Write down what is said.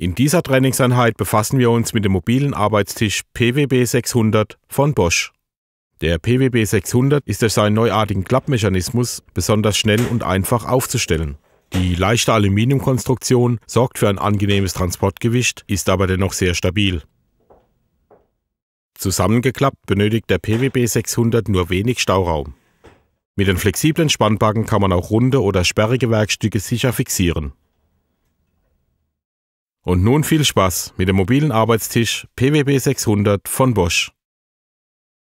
In dieser Trainingseinheit befassen wir uns mit dem mobilen Arbeitstisch PWB 600 von Bosch. Der PWB 600 ist durch seinen neuartigen Klappmechanismus besonders schnell und einfach aufzustellen. Die leichte Aluminiumkonstruktion sorgt für ein angenehmes Transportgewicht, ist aber dennoch sehr stabil. Zusammengeklappt benötigt der PWB 600 nur wenig Stauraum. Mit den flexiblen Spannbacken kann man auch runde oder sperrige Werkstücke sicher fixieren. Und nun viel Spaß mit dem mobilen Arbeitstisch PWB 600 von Bosch.